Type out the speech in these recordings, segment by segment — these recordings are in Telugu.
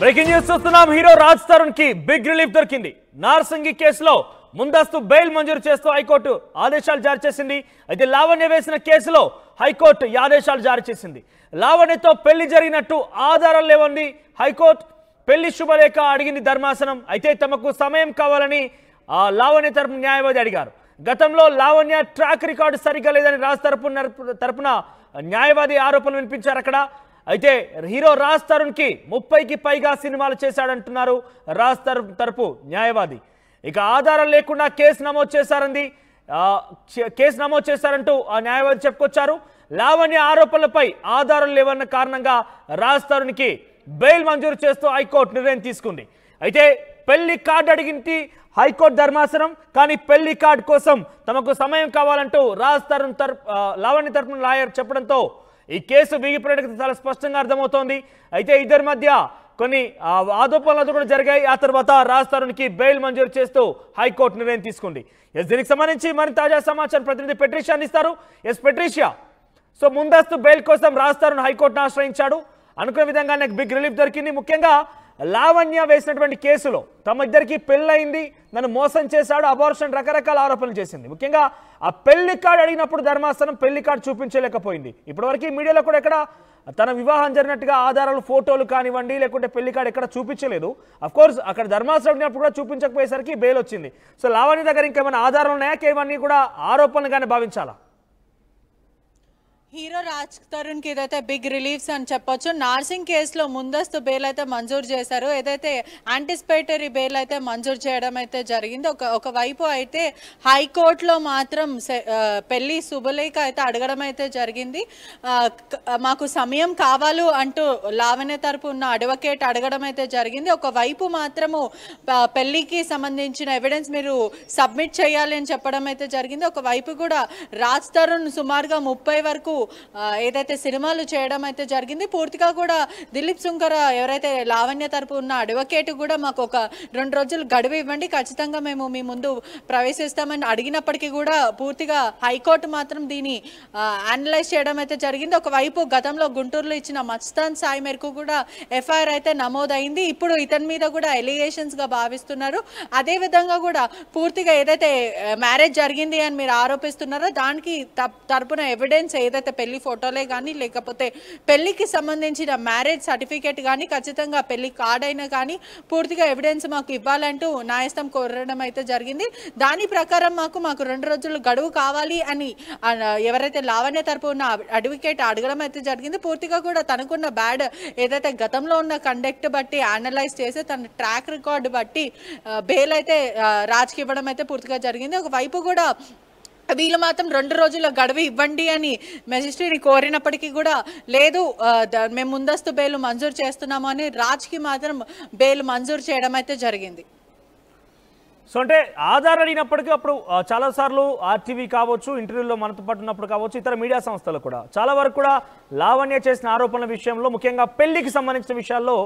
బ్రేకింగ్ న్యూస్ చూస్తున్నాం హీరో రాజ్ తరుణ్ కి బిగ్ రిలీఫ్ దొరికింది నార్సింగి కేసులో ముందస్తు బెయిల్ మంజూరు చేస్తూ హైకోర్టు ఆదేశాలు జారీ చేసింది అయితే లావణ్య వేసిన కేసులో హైకోర్టు ఈ ఆదేశాలు జారీ చేసింది లావణ్యతో పెళ్లి జరిగినట్టు ఆధారాలు లేవండి హైకోర్టు పెళ్లి శుభలేఖ అడిగింది ధర్మాసనం అయితే తమకు సమయం కావాలని లావణ్య తరపు న్యాయవాది అడిగారు గతంలో లావణ్య ట్రాక్ రికార్డు సరిగ్గా లేదని రాజు తరపు తరపున న్యాయవాది ఆరోపణలు వినిపించారు అక్కడ అయితే హీరో రాజ్ తరుణ్కి ముప్పైకి పైగా సినిమాలు చేశాడంటున్నారు రాజ్ తరుణ్ తరపు న్యాయవాది ఇక ఆధారం లేకుండా కేసు నమోదు చేశారంది కేసు నమోదు చేశారంటూ ఆ న్యాయవాది చెప్పుకొచ్చారు లావణ్య ఆరోపణలపై ఆధారం లేవన్న కారణంగా రాజ్ తరుణ్కి బెయిల్ మంజూరు చేస్తూ హైకోర్టు నిర్ణయం తీసుకుంది అయితే పెళ్లి కార్డు అడిగింది హైకోర్టు ధర్మాసనం కానీ పెళ్లి కార్డు కోసం తమకు సమయం కావాలంటూ రాజ్ తరుణ్ తరపు లావణ్య తరపున లాయర్ చెప్పడంతో ఈ కేసు బిగిపోయేటకు చాలా స్పష్టంగా అర్థమవుతోంది అయితే ఇద్దరి మధ్య కొన్ని ఆరోపణలు కూడా జరిగాయి ఆ తర్వాత రాజ్ తరుణ్కి బెయిల్ మంజూరు చేస్తూ హైకోర్టు నిర్ణయం తీసుకుంది ఎస్ దీనికి సంబంధించి మరి తాజా సమాచారం ప్రతినిధి పెట్రిషియా అందిస్తారు ఎస్ పెట్రిషియా సో ముందస్తు బెయిల్ కోసం రాజ్ తరుణ్ హైకోర్టును ఆశ్రయించాడు అనుకున్న విధంగా నాకు బిగ్ రిలీఫ్ దొరికింది ముఖ్యంగా లావణ్య వేసినటువంటి కేసులో తమ ఇద్దరికి పెళ్ళయింది నన్ను మోసం చేశాడు అబార్షన్ రకరకాల ఆరోపణలు చేసింది ముఖ్యంగా ఆ పెళ్లి కార్డు అడిగినప్పుడు ధర్మాస్థానం పెళ్లి కార్డు చూపించలేకపోయింది ఇప్పటివరకు మీడియాలో కూడా ఎక్కడ తన వివాహం జరిగినట్టుగా ఆధారాలు ఫోటోలు కానివ్వండి లేకుంటే పెళ్లి కార్డు ఎక్కడ చూపించలేదు కోర్స్ అక్కడ ధర్మాసనం అడిగినప్పుడు కూడా చూపించకపోయేసరికి బెయిల్ వచ్చింది సో లావణ్య దగ్గర ఇంకేమైనా ఆధారాలు ఉన్నాయా కేవన్నీ కూడా ఆరోపణలు కానీ భావించాలా హీరో రాజ్ తరుణ్ కి ఏదైతే బిగ్ రిలీఫ్స్ అని చెప్పొచ్చు నార్సింగ్ కేసులో ముందస్తు బెయిల్ అయితే మంజూరు చేశారు ఏదైతే యాంటిస్పేటరీ బెయిల్ అయితే మంజూరు చేయడం అయితే జరిగింది ఒక ఒకవైపు అయితే హైకోర్టులో మాత్రం పెళ్లి శుభలేఖ అయితే అడగడం అయితే జరిగింది మాకు సమయం కావాలి అంటూ లావణ్య తరపు ఉన్న అడ్వకేట్ అడగడం అయితే జరిగింది ఒకవైపు మాత్రము పెళ్లికి సంబంధించిన ఎవిడెన్స్ మీరు సబ్మిట్ చేయాలి అని చెప్పడం అయితే జరిగింది ఒకవైపు కూడా రాజ్ తరుణ్ సుమారుగా ముప్పై వరకు ఏదైతే సినిమాలు చేయడం అయితే జరిగింది పూర్తిగా కూడా దిలీప్ సుంకర ఎవరైతే లావణ్య తరపు ఉన్న అడ్వకేట్ కూడా మాకు ఒక రెండు రోజులు గడువు ఇవ్వండి ఖచ్చితంగా మేము మీ ముందు ప్రవేశిస్తామని అడిగినప్పటికీ కూడా పూర్తిగా హైకోర్టు మాత్రం దీన్ని అనలైజ్ చేయడం అయితే జరిగింది ఒకవైపు గతంలో గుంటూరులో ఇచ్చిన మత్స్థాన్ సాయి మేరకు కూడా ఎఫ్ఐఆర్ అయితే నమోదైంది ఇప్పుడు ఇతని మీద కూడా ఎలిగేషన్స్గా భావిస్తున్నారు అదేవిధంగా కూడా పూర్తిగా ఏదైతే మ్యారేజ్ జరిగింది అని మీరు ఆరోపిస్తున్నారో దానికి తరపున ఎవిడెన్స్ ఏదైతే అయితే పెళ్లి ఫోటోలే కానీ లేకపోతే పెళ్లికి సంబంధించిన మ్యారేజ్ సర్టిఫికేట్ కానీ ఖచ్చితంగా పెళ్లి కార్డ్ అయినా కానీ పూర్తిగా ఎవిడెన్స్ మాకు ఇవ్వాలంటూ న్యాయస్థం కోరడం అయితే జరిగింది దాని ప్రకారం మాకు మాకు రెండు రోజులు గడువు కావాలి అని ఎవరైతే లావణ్య తరపు ఉన్న అడ్వకేట్ అడగడం అయితే జరిగింది పూర్తిగా కూడా తనకున్న బ్యాడ్ ఏదైతే గతంలో ఉన్న కండక్ట్ బట్టి అనలైజ్ చేసి తన ట్రాక్ రికార్డు బట్టి బెయిల్ అయితే రాజ్కి ఇవ్వడం అయితే పూర్తిగా జరిగింది ఒకవైపు కూడా వీళ్ళు మాత్రం రెండు రోజుల గడువు ఇవ్వండి అని మెజిస్ట్రీని కోరినప్పటికీ కూడా లేదు మేము ముందస్తు బెయిల్ మంజూరు చేస్తున్నాము అని రాజ్కి మాత్రం బెయిల్ మంజూరు చేయడం అయితే జరిగింది సో అంటే ఆధార్ అడిగినప్పటికీ అప్పుడు చాలాసార్లు ఆర్టీవీ కావచ్చు ఇంటర్వ్యూలో మనతో పాటు ఉన్నప్పుడు కావచ్చు ఇతర మీడియా సంస్థలు కూడా చాలా వరకు కూడా లావణ్య చేసిన ఆరోపణల విషయంలో ముఖ్యంగా పెళ్లికి సంబంధించిన విషయాల్లో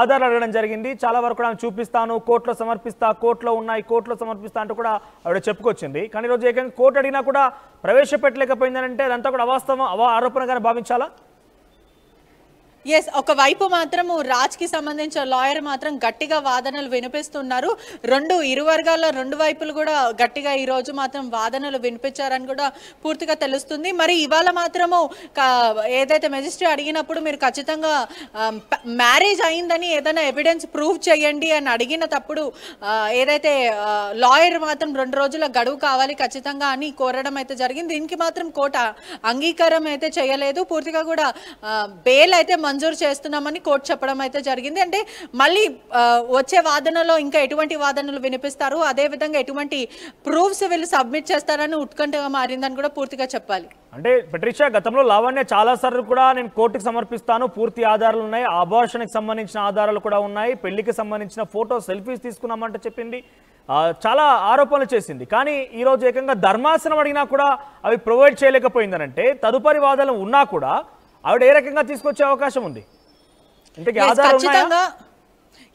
ఆధార్ అడగడం జరిగింది చాలా వరకు కూడా చూపిస్తాను కోర్టులో సమర్పిస్తా కోర్టులో ఉన్నాయి కోర్టులో సమర్పిస్తా అంటూ కూడా ఆవిడ చెప్పుకొచ్చింది కానీ ఈరోజు ఏకంగా కోర్టు అడిగినా కూడా ప్రవేశపెట్టలేకపోయిందని అంటే అదంతా కూడా అవాస్తవం అవా ఆరోపణగానే భావించాలా ఎస్ ఒకవైపు మాత్రము రాజ్కి సంబంధించిన లాయర్ మాత్రం గట్టిగా వాదనలు వినిపిస్తున్నారు రెండు ఇరు వర్గాల్లో రెండు వైపులు కూడా గట్టిగా ఈరోజు మాత్రం వాదనలు వినిపించారని కూడా పూర్తిగా తెలుస్తుంది మరి ఇవాళ మాత్రము ఏదైతే మెజిస్ట్రేట్ అడిగినప్పుడు మీరు ఖచ్చితంగా మ్యారేజ్ అయిందని ఏదైనా ఎవిడెన్స్ ప్రూవ్ చేయండి అని అడిగిన తప్పుడు ఏదైతే లాయర్ మాత్రం రెండు రోజుల గడువు కావాలి ఖచ్చితంగా అని కోరడం అయితే జరిగింది దీనికి మాత్రం కోట అంగీకారం అయితే చేయలేదు పూర్తిగా కూడా బెయిల్ అయితే మంజూరు చేస్తున్నామని కోర్టు చెప్పడం అయితే జరిగింది అంటే మళ్ళీ వచ్చే వాదనలో ఇంకా ఎటువంటి వాదనలు వినిపిస్తారు అదేవిధంగా ఎటువంటి ప్రూఫ్స్ వీళ్ళు సబ్మిట్ చేస్తారని ఉత్కంఠగా మారిందని కూడా పూర్తిగా చెప్పాలి అంటే పెట్రిషా గతంలో లావణ్య చాలా సార్లు కూడా నేను కోర్టుకు సమర్పిస్తాను పూర్తి ఆధారాలు ఉన్నాయి ఆభాషణకు సంబంధించిన ఆధారాలు కూడా ఉన్నాయి పెళ్లికి సంబంధించిన ఫోటో సెల్ఫీస్ తీసుకున్నామంటే చెప్పింది చాలా ఆరోపణలు చేసింది కానీ ఈరోజు ఏకంగా ధర్మాసనం అడిగినా కూడా అవి ప్రొవైడ్ చేయలేకపోయిందనంటే తదుపరి వాదనలు ఉన్నా కూడా ఆవిడ ఏ రకంగా తీసుకొచ్చే అవకాశం ఉంది అంటే ఖచ్చితంగా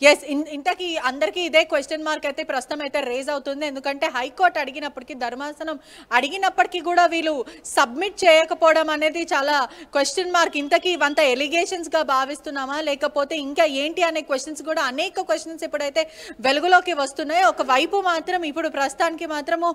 ఎస్ ఇంతకీ అందరికీ ఇదే క్వశ్చన్ మార్క్ అయితే ప్రస్తుతం అయితే రేజ్ అవుతుంది ఎందుకంటే హైకోర్టు అడిగినప్పటికీ ధర్మాసనం అడిగినప్పటికీ కూడా వీళ్ళు సబ్మిట్ చేయకపోవడం అనేది చాలా క్వశ్చన్ మార్క్ ఇంతకీ ఇవంతా ఎలిగేషన్స్గా భావిస్తున్నామా లేకపోతే ఇంకా ఏంటి అనే క్వశ్చన్స్ కూడా అనేక క్వశ్చన్స్ ఇప్పుడైతే వెలుగులోకి వస్తున్నాయి ఒకవైపు మాత్రం ఇప్పుడు ప్రస్తుతానికి మాత్రము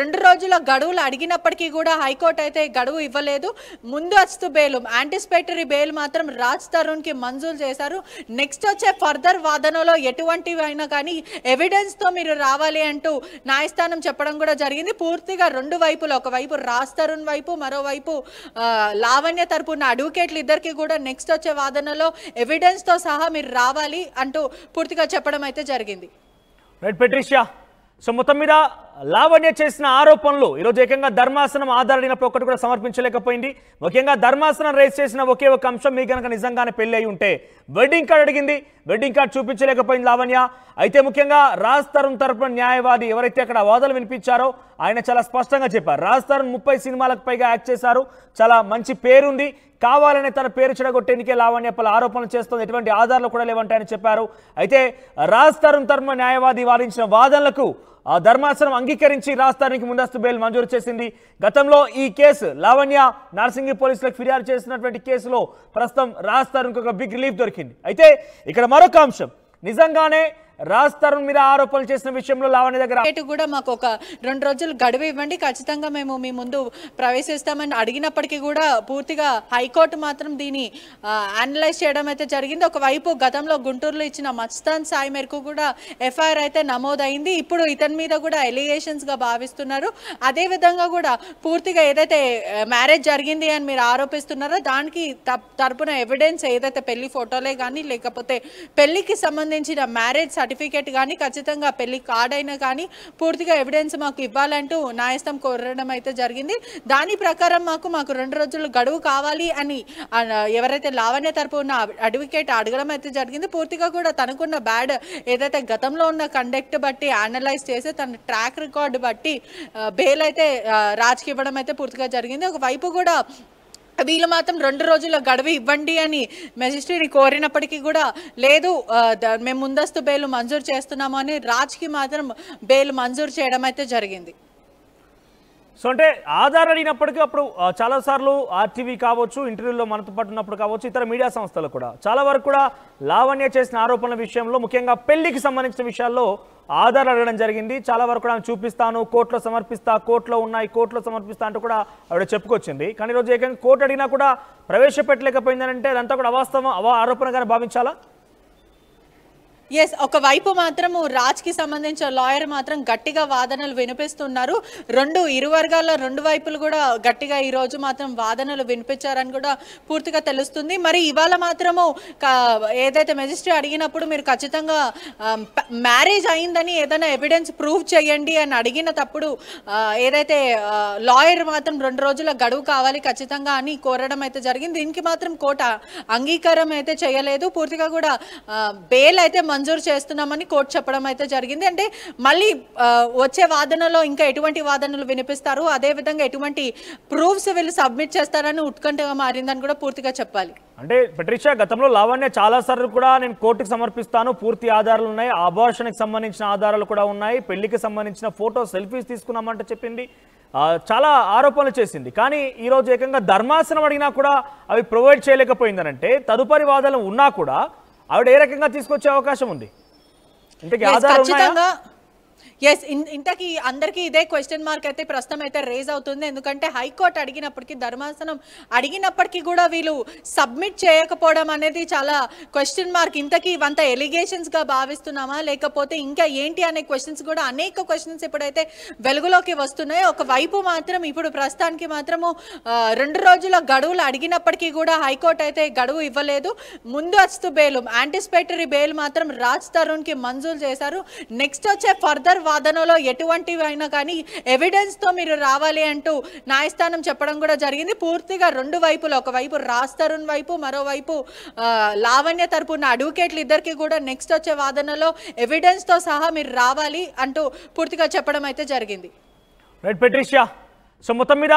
రెండు రోజుల గడువులు అడిగినప్పటికీ కూడా హైకోర్టు అయితే గడువు ఇవ్వలేదు ముందు ముందస్తు బెయిల్ యాంటిసిపేటరీ బెయిల్ మాత్రం రాజ్ తరుణ్కి మంజూరు చేశారు నెక్స్ట్ వచ్చే ఫర్దర్ వాదనలో ఎటువంటివైనా కానీ ఎవిడెన్స్తో మీరు రావాలి అంటూ న్యాయస్థానం చెప్పడం కూడా జరిగింది పూర్తిగా రెండు వైపులు ఒకవైపు రాజ్ తరుణ్ వైపు మరోవైపు లావణ్య తరపున అడ్వకేట్లు ఇద్దరికి కూడా నెక్స్ట్ వచ్చే వాదనలో ఎవిడెన్స్తో సహా మీరు రావాలి అంటూ పూర్తిగా చెప్పడం అయితే జరిగింది సో మొత్తం మీద లావణ్య చేసిన ఆరోపణలు ఈరోజు ఏకంగా ధర్మాసనం ఆధారడినప్పుడు ఒక్కటి కూడా సమర్పించలేకపోయింది ముఖ్యంగా ధర్మాసనం రేస్ చేసిన ఒకే ఒక అంశం మీ కనుక నిజంగానే పెళ్లి అయి ఉంటే వెడ్డింగ్ కార్డ్ అడిగింది వెడ్డింగ్ కార్డ్ చూపించలేకపోయింది లావణ్య అయితే ముఖ్యంగా రాజ్ తరుణ్ తరపున న్యాయవాది ఎవరైతే అక్కడ వాదనలు వినిపించారో ఆయన చాలా స్పష్టంగా చెప్పారు రాజ్ తరుణ్ ముప్పై సినిమాలకు పైగా యాక్ట్ చేశారు చాలా మంచి పేరుంది కావాలనే తన పేరు చెడగొట్టేందుకే లావణ్య పలు ఆరోపణలు చేస్తుంది ఎటువంటి ఆధారాలు కూడా లేవంటాయని చెప్పారు అయితే రాజ్ తరుణ్ తరపున న్యాయవాది వాదించిన వాదనలకు ఆ ధర్మాసనం అంగీకరించి రాజధానికి ముందస్తు బెయిల్ మంజూరు చేసింది గతంలో ఈ కేసు లావణ్య నార్సింగి పోలీసులకు ఫిర్యాదు చేసినటువంటి కేసులో ప్రస్తుతం రాజధానికి ఒక బిగ్ రిలీఫ్ దొరికింది అయితే ఇక్కడ మరొక అంశం నిజంగానే రాజ్ తరుణ్ మీద ఆరోపణలు చేసిన విషయంలో లావణ్య దగ్గర కూడా మాకు ఒక రెండు రోజులు గడువు ఇవ్వండి ఖచ్చితంగా మేము మీ ముందు ప్రవేశిస్తామని అడిగినప్పటికీ కూడా పూర్తిగా హైకోర్టు మాత్రం దీన్ని అనలైజ్ చేయడం అయితే జరిగింది ఒకవైపు గతంలో గుంటూరులో ఇచ్చిన మచ్తాన్ సాయి మేరకు కూడా ఎఫ్ఐఆర్ అయితే నమోదైంది ఇప్పుడు ఇతని మీద కూడా ఎలిగేషన్స్గా భావిస్తున్నారు అదేవిధంగా కూడా పూర్తిగా ఏదైతే మ్యారేజ్ జరిగింది అని మీరు ఆరోపిస్తున్నారో దానికి తరపున ఎవిడెన్స్ ఏదైతే పెళ్లి ఫోటోలే కానీ లేకపోతే పెళ్లికి సంబంధించిన మ్యారేజ్ సర్టిఫికేట్ కానీ ఖచ్చితంగా పెళ్లి కార్డ్ అయినా కానీ పూర్తిగా ఎవిడెన్స్ మాకు ఇవ్వాలంటూ న్యాయస్థం కోరడం అయితే జరిగింది దాని ప్రకారం మాకు మాకు రెండు రోజులు గడువు కావాలి అని ఎవరైతే లావణ్య తరపు ఉన్న అడ్వకేట్ అడగడం అయితే జరిగింది పూర్తిగా కూడా తనకున్న బ్యాడ్ ఏదైతే గతంలో ఉన్న కండక్ట్ బట్టి అనలైజ్ చేసి తన ట్రాక్ రికార్డు బట్టి బెయిల్ అయితే రాజ్కి ఇవ్వడం అయితే పూర్తిగా జరిగింది ఒకవైపు కూడా వీళ్ళు మాత్రం రెండు రోజుల గడువు ఇవ్వండి అని మెజిస్ట్రీని కోరినప్పటికీ కూడా లేదు మేము ముందస్తు బెయిల్ మంజూరు చేస్తున్నాము అని రాజ్కి మాత్రం బెయిల్ మంజూరు చేయడం అయితే జరిగింది సో అంటే ఆధార్ అడిగినప్పటికీ అప్పుడు చాలాసార్లు ఆర్టీవీ కావచ్చు ఇంటర్వ్యూలో మనతో పాటు ఉన్నప్పుడు కావచ్చు ఇతర మీడియా సంస్థలు కూడా చాలా వరకు కూడా లావణ్య చేసిన ఆరోపణల విషయంలో ముఖ్యంగా పెళ్లికి సంబంధించిన విషయాల్లో ఆధార్ అడగడం జరిగింది చాలా వరకు కూడా చూపిస్తాను కోర్టులో సమర్పిస్తా కోర్టులో ఉన్నాయి కోర్టులో సమర్పిస్తా అంటూ కూడా ఆవిడ చెప్పుకొచ్చింది కానీ ఈరోజు ఏకంగా కోర్టు అడిగినా కూడా ప్రవేశపెట్టలేకపోయిందని అంటే అదంతా కూడా అవాస్తవం అవా ఆరోపణగానే భావించాలా ఎస్ ఒకవైపు మాత్రము రాజ్కి సంబంధించిన లాయర్ మాత్రం గట్టిగా వాదనలు వినిపిస్తున్నారు రెండు ఇరు వర్గాల్లో రెండు వైపులు కూడా గట్టిగా ఈరోజు మాత్రం వాదనలు వినిపించారని కూడా పూర్తిగా తెలుస్తుంది మరి ఇవాళ మాత్రము ఏదైతే మెజిస్ట్రేట్ అడిగినప్పుడు మీరు ఖచ్చితంగా మ్యారేజ్ అయిందని ఏదైనా ఎవిడెన్స్ ప్రూవ్ చేయండి అని అడిగిన తప్పుడు ఏదైతే లాయర్ మాత్రం రెండు రోజుల గడువు కావాలి ఖచ్చితంగా అని కోరడం అయితే జరిగింది దీనికి మాత్రం కోట అంగీకారం అయితే చేయలేదు పూర్తిగా కూడా బెయిల్ అయితే మంజూరు చేస్తున్నామని కోర్టు చెప్పడం అయితే జరిగింది అంటే మళ్ళీ వచ్చే వాదనలో ఇంకా ఎటువంటి వాదనలు వినిపిస్తారు అదేవిధంగా ఎటువంటి ప్రూఫ్స్ వీళ్ళు సబ్మిట్ చేస్తారని ఉత్కంఠగా మారిందని కూడా పూర్తిగా చెప్పాలి అంటే పెట్రిషా గతంలో లావణ్య సార్లు కూడా నేను కోర్టుకు సమర్పిస్తాను పూర్తి ఆధారాలు ఉన్నాయి ఆభాషణకు సంబంధించిన ఆధారాలు కూడా ఉన్నాయి పెళ్లికి సంబంధించిన ఫోటో సెల్ఫీస్ తీసుకున్నామంటే చెప్పింది చాలా ఆరోపణలు చేసింది కానీ ఈరోజు ఏకంగా ధర్మాసనం అడిగినా కూడా అవి ప్రొవైడ్ చేయలేకపోయిందనంటే తదుపరి వాదనలు ఉన్నా కూడా ఆవిడ ఏ రకంగా తీసుకొచ్చే అవకాశం ఉంది ఇంతకీ ఆధారం ఎస్ ఇంతకీ అందరికీ ఇదే క్వశ్చన్ మార్క్ అయితే ప్రస్తుతం అయితే రేజ్ అవుతుంది ఎందుకంటే హైకోర్టు అడిగినప్పటికీ ధర్మాసనం అడిగినప్పటికీ కూడా వీళ్ళు సబ్మిట్ చేయకపోవడం అనేది చాలా క్వశ్చన్ మార్క్ ఇంతకీ ఇవంతా ఎలిగేషన్స్గా భావిస్తున్నామా లేకపోతే ఇంకా ఏంటి అనే క్వశ్చన్స్ కూడా అనేక క్వశ్చన్స్ ఇప్పుడైతే వెలుగులోకి వస్తున్నాయి ఒకవైపు మాత్రం ఇప్పుడు ప్రస్తుతానికి మాత్రము రెండు రోజుల గడువులు అడిగినప్పటికీ కూడా హైకోర్టు అయితే గడువు ఇవ్వలేదు ముందు ముందస్తు బెయిల్ యాంటిసిపేటరీ బెయిల్ మాత్రం రాజ్ తరుణ్కి మంజూరు చేశారు నెక్స్ట్ వచ్చే ఫర్దర్ ఎవరి వాదనలో అయినా కానీ ఎవిడెన్స్తో మీరు రావాలి అంటూ న్యాయస్థానం చెప్పడం కూడా జరిగింది పూర్తిగా రెండు వైపులు ఒకవైపు రాజ్ తరుణ్ వైపు మరోవైపు లావణ్య తరపు ఉన్న అడ్వకేట్లు ఇద్దరికి కూడా నెక్స్ట్ వచ్చే వాదనలో ఎవిడెన్స్తో సహా మీరు రావాలి అంటూ పూర్తిగా చెప్పడం అయితే జరిగింది సో మొత్తం మీద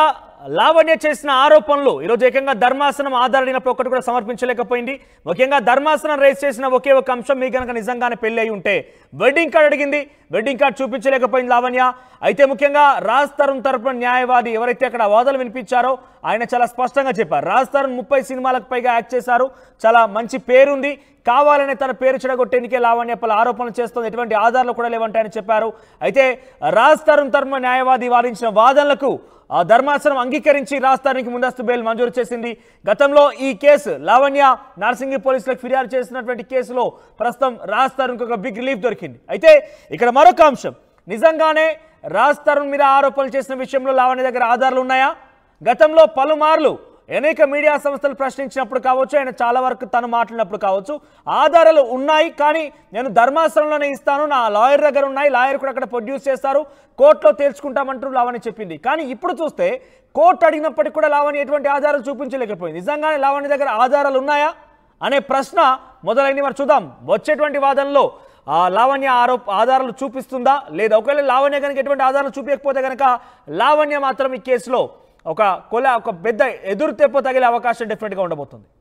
లావణ్య చేసిన ఆరోపణలు ఈరోజు ఏకంగా ధర్మాసనం ఆధారడినప్పుడు ఒకటి కూడా సమర్పించలేకపోయింది ముఖ్యంగా ధర్మాసనం రేస్ చేసిన ఒకే ఒక అంశం మీ కనుక నిజంగానే పెళ్లి అయి ఉంటే వెడ్డింగ్ కార్డ్ అడిగింది వెడ్డింగ్ కార్డ్ చూపించలేకపోయింది లావణ్య అయితే ముఖ్యంగా రాజ్ తరుణ్ తరపున న్యాయవాది ఎవరైతే అక్కడ వాదనలు వినిపించారో ఆయన చాలా స్పష్టంగా చెప్పారు రాజ్ తరుణ్ ముప్పై సినిమాలకు పైగా యాక్ట్ చేశారు చాలా మంచి పేరుంది కావాలని తన పేరు చెడగొట్టేందుకే లావణ్య పలు ఆరోపణలు చేస్తోంది ఎటువంటి ఆధారాలు కూడా ఆయన చెప్పారు అయితే రాజ్ తరుణ్ తర్మ న్యాయవాది వాదించిన వాదనలకు ధర్మాసనం అంగీకరించి రాజధానికి ముందస్తు బెయిల్ మంజూరు చేసింది గతంలో ఈ కేసు లావణ్య నార్సింగి పోలీసులకు ఫిర్యాదు చేసినటువంటి కేసులో ప్రస్తుతం రాజ్ ఒక బిగ్ రిలీఫ్ దొరికింది అయితే ఇక్కడ మరొక అంశం నిజంగానే రాజ్ తరుణ్ మీద ఆరోపణలు చేసిన విషయంలో లావణ్య దగ్గర ఆధారాలు ఉన్నాయా గతంలో పలుమార్లు అనేక మీడియా సంస్థలు ప్రశ్నించినప్పుడు కావచ్చు ఆయన చాలా వరకు తను మాట్లాడినప్పుడు కావచ్చు ఆధారాలు ఉన్నాయి కానీ నేను ధర్మాసనంలోనే ఇస్తాను నా లాయర్ దగ్గర ఉన్నాయి లాయర్ కూడా అక్కడ ప్రొడ్యూస్ చేస్తారు కోర్టులో తేల్చుకుంటామంటూ లావణి చెప్పింది కానీ ఇప్పుడు చూస్తే కోర్టు అడిగినప్పటికీ కూడా లావణి ఎటువంటి ఆధారాలు చూపించలేకపోయింది నిజంగానే లావణి దగ్గర ఆధారాలు ఉన్నాయా అనే ప్రశ్న మొదలైంది మరి చూద్దాం వచ్చేటువంటి వాదనలో లావణ్య ఆరోప ఆధారాలు చూపిస్తుందా లేదా ఒకవేళ లావణ్య కనుక ఎటువంటి ఆధారాలు చూపించకపోతే కనుక లావణ్య మాత్రం ఈ కేసులో ఒక కొల ఒక పెద్ద ఎదురు తెప్ప తగిలే అవకాశం డెఫినెట్గా ఉండబోతుంది